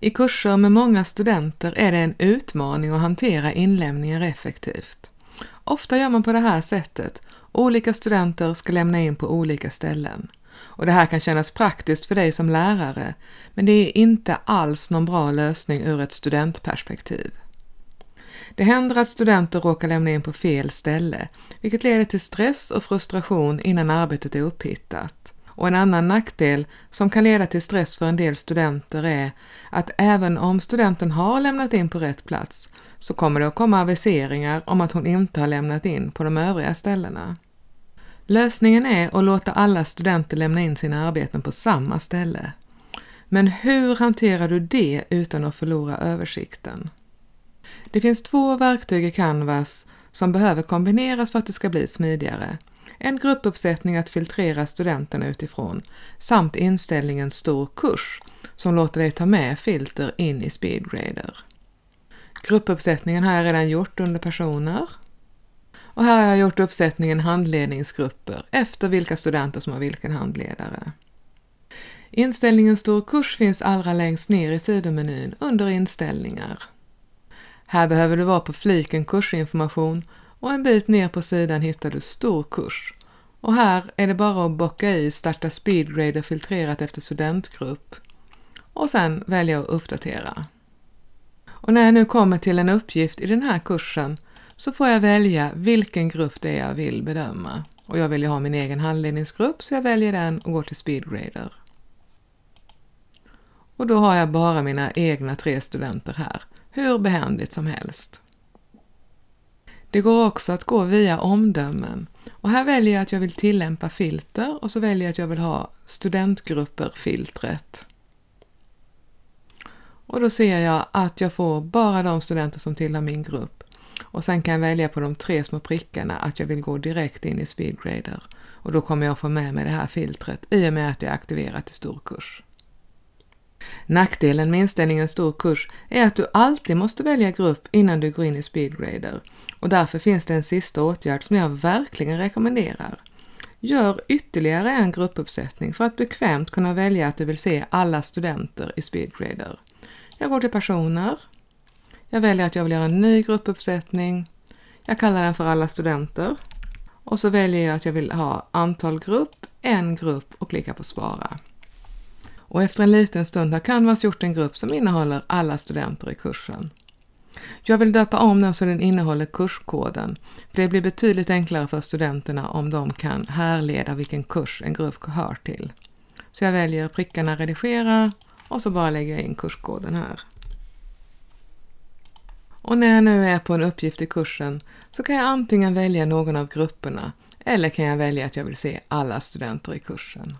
I kurser med många studenter är det en utmaning att hantera inlämningar effektivt. Ofta gör man på det här sättet. Olika studenter ska lämna in på olika ställen. Och det här kan kännas praktiskt för dig som lärare, men det är inte alls någon bra lösning ur ett studentperspektiv. Det händer att studenter råkar lämna in på fel ställe, vilket leder till stress och frustration innan arbetet är upphittat. Och en annan nackdel som kan leda till stress för en del studenter är att även om studenten har lämnat in på rätt plats så kommer det att komma aviseringar om att hon inte har lämnat in på de övriga ställena. Lösningen är att låta alla studenter lämna in sina arbeten på samma ställe. Men hur hanterar du det utan att förlora översikten? Det finns två verktyg i Canvas som behöver kombineras för att det ska bli smidigare en gruppuppsättning att filtrera studenterna utifrån samt inställningen stor kurs som låter dig ta med filter in i speedgrader. Gruppuppsättningen har jag redan gjort under personer. Och här har jag gjort uppsättningen handledningsgrupper efter vilka studenter som har vilken handledare. Inställningen stor kurs finns allra längst ner i sidomenyn under inställningar. Här behöver du vara på fliken kursinformation och en bit ner på sidan hittar du stor kurs och här är det bara att bocka i starta speedgrader filtrerat efter studentgrupp och sen välja att uppdatera. Och när jag nu kommer till en uppgift i den här kursen så får jag välja vilken grupp det är jag vill bedöma. Och jag vill ju ha min egen handledningsgrupp så jag väljer den och går till speedgrader. Och då har jag bara mina egna tre studenter här, hur behändigt som helst. Det går också att gå via omdömen och här väljer jag att jag vill tillämpa filter och så väljer jag att jag vill ha studentgrupper-filtret. Och då ser jag att jag får bara de studenter som tillhör min grupp och sen kan jag välja på de tre små prickarna att jag vill gå direkt in i Speedgrader och då kommer jag få med mig det här filtret i och med att det är aktiverat i storkurs. Nackdelen med inställningen stor kurs är att du alltid måste välja grupp innan du går in i speedgrader och därför finns det en sista åtgärd som jag verkligen rekommenderar. Gör ytterligare en gruppuppsättning för att bekvämt kunna välja att du vill se alla studenter i speedgrader. Jag går till personer. Jag väljer att jag vill göra en ny gruppuppsättning. Jag kallar den för alla studenter. Och så väljer jag att jag vill ha antal grupp, en grupp och klicka på spara och efter en liten stund har Canvas gjort en grupp som innehåller alla studenter i kursen. Jag vill döpa om den så den innehåller kurskoden, för det blir betydligt enklare för studenterna om de kan härleda vilken kurs en grupp hör till. Så jag väljer prickarna redigera och så bara lägger jag in kurskoden här. Och när jag nu är på en uppgift i kursen så kan jag antingen välja någon av grupperna eller kan jag välja att jag vill se alla studenter i kursen.